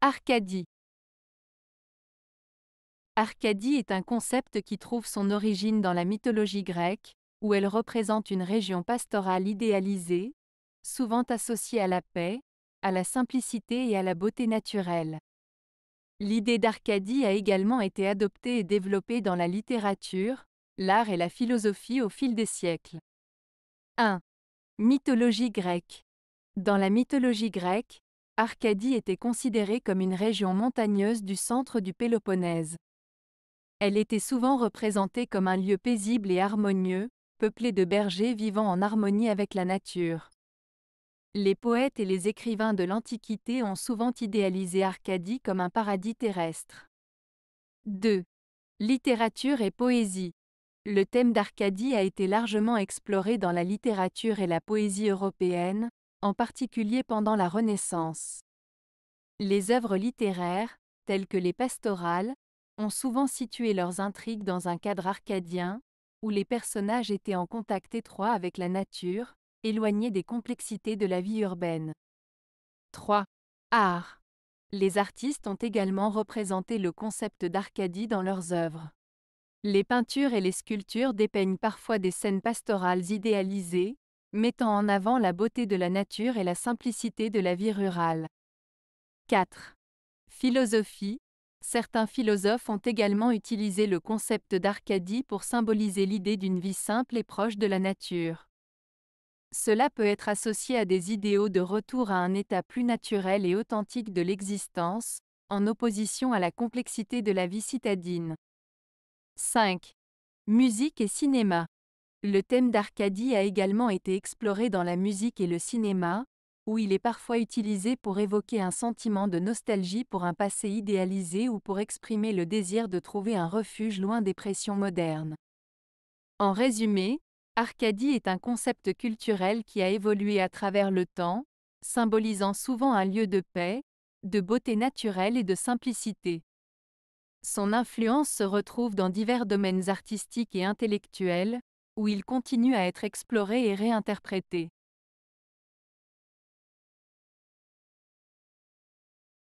Arcadie Arcadie est un concept qui trouve son origine dans la mythologie grecque, où elle représente une région pastorale idéalisée, souvent associée à la paix, à la simplicité et à la beauté naturelle. L'idée d'Arcadie a également été adoptée et développée dans la littérature, l'art et la philosophie au fil des siècles. 1. Mythologie grecque. Dans la mythologie grecque, Arcadie était considérée comme une région montagneuse du centre du Péloponnèse. Elle était souvent représentée comme un lieu paisible et harmonieux, peuplé de bergers vivant en harmonie avec la nature. Les poètes et les écrivains de l'Antiquité ont souvent idéalisé Arcadie comme un paradis terrestre. 2. Littérature et poésie. Le thème d'Arcadie a été largement exploré dans la littérature et la poésie européenne, en particulier pendant la Renaissance. Les œuvres littéraires, telles que les pastorales, ont souvent situé leurs intrigues dans un cadre arcadien, où les personnages étaient en contact étroit avec la nature, éloignés des complexités de la vie urbaine. 3. Art. Les artistes ont également représenté le concept d'Arcadie dans leurs œuvres. Les peintures et les sculptures dépeignent parfois des scènes pastorales idéalisées, mettant en avant la beauté de la nature et la simplicité de la vie rurale. 4. Philosophie. Certains philosophes ont également utilisé le concept d'Arcadie pour symboliser l'idée d'une vie simple et proche de la nature. Cela peut être associé à des idéaux de retour à un état plus naturel et authentique de l'existence, en opposition à la complexité de la vie citadine. 5. Musique et cinéma. Le thème d'Arcadie a également été exploré dans la musique et le cinéma, où il est parfois utilisé pour évoquer un sentiment de nostalgie pour un passé idéalisé ou pour exprimer le désir de trouver un refuge loin des pressions modernes. En résumé, Arcadie est un concept culturel qui a évolué à travers le temps, symbolisant souvent un lieu de paix, de beauté naturelle et de simplicité. Son influence se retrouve dans divers domaines artistiques et intellectuels, où il continue à être exploré et réinterprété.